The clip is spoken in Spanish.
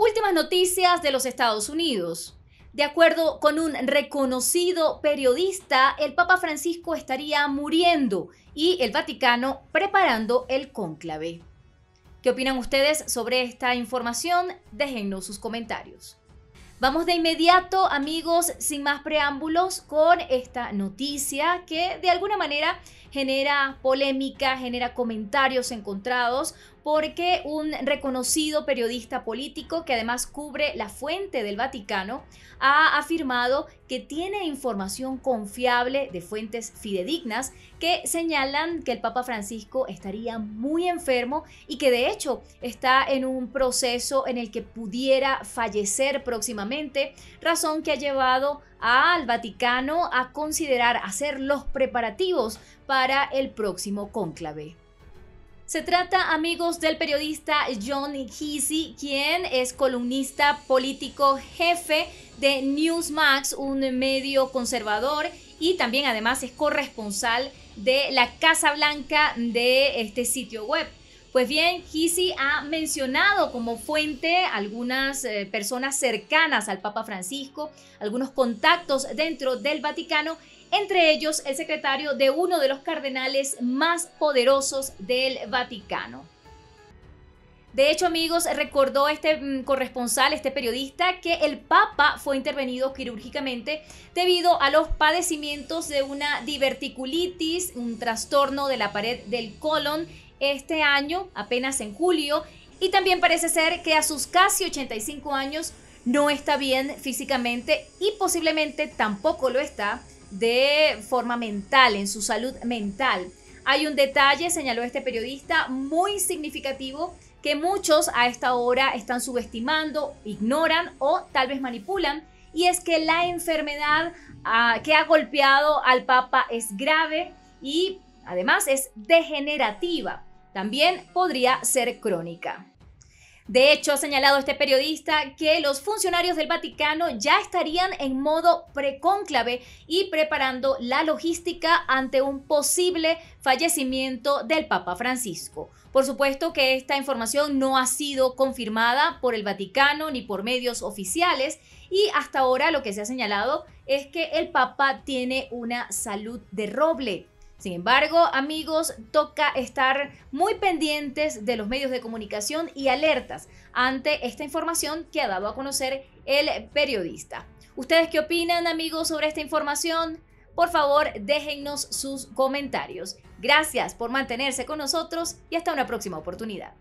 Últimas noticias de los Estados Unidos. De acuerdo con un reconocido periodista, el Papa Francisco estaría muriendo y el Vaticano preparando el cónclave. ¿Qué opinan ustedes sobre esta información? Déjenos sus comentarios. Vamos de inmediato, amigos, sin más preámbulos, con esta noticia que de alguna manera genera polémica, genera comentarios encontrados, porque un reconocido periodista político que además cubre la fuente del Vaticano ha afirmado que tiene información confiable de fuentes fidedignas que señalan que el Papa Francisco estaría muy enfermo y que de hecho está en un proceso en el que pudiera fallecer próximamente, razón que ha llevado al Vaticano a considerar hacer los preparativos para el próximo cónclave. Se trata, amigos, del periodista John Heasy, quien es columnista político jefe de Newsmax, un medio conservador, y también además es corresponsal de la Casa Blanca de este sitio web. Pues bien, Gisi ha mencionado como fuente algunas eh, personas cercanas al Papa Francisco, algunos contactos dentro del Vaticano, entre ellos el secretario de uno de los cardenales más poderosos del Vaticano. De hecho, amigos, recordó este mm, corresponsal, este periodista, que el Papa fue intervenido quirúrgicamente debido a los padecimientos de una diverticulitis, un trastorno de la pared del colon, este año, apenas en julio, y también parece ser que a sus casi 85 años no está bien físicamente y posiblemente tampoco lo está de forma mental, en su salud mental. Hay un detalle, señaló este periodista, muy significativo que muchos a esta hora están subestimando, ignoran o tal vez manipulan, y es que la enfermedad ah, que ha golpeado al Papa es grave y además es degenerativa. También podría ser crónica. De hecho, ha señalado este periodista que los funcionarios del Vaticano ya estarían en modo precónclave y preparando la logística ante un posible fallecimiento del Papa Francisco. Por supuesto que esta información no ha sido confirmada por el Vaticano ni por medios oficiales y hasta ahora lo que se ha señalado es que el Papa tiene una salud de roble sin embargo, amigos, toca estar muy pendientes de los medios de comunicación y alertas ante esta información que ha dado a conocer el periodista. ¿Ustedes qué opinan, amigos, sobre esta información? Por favor, déjennos sus comentarios. Gracias por mantenerse con nosotros y hasta una próxima oportunidad.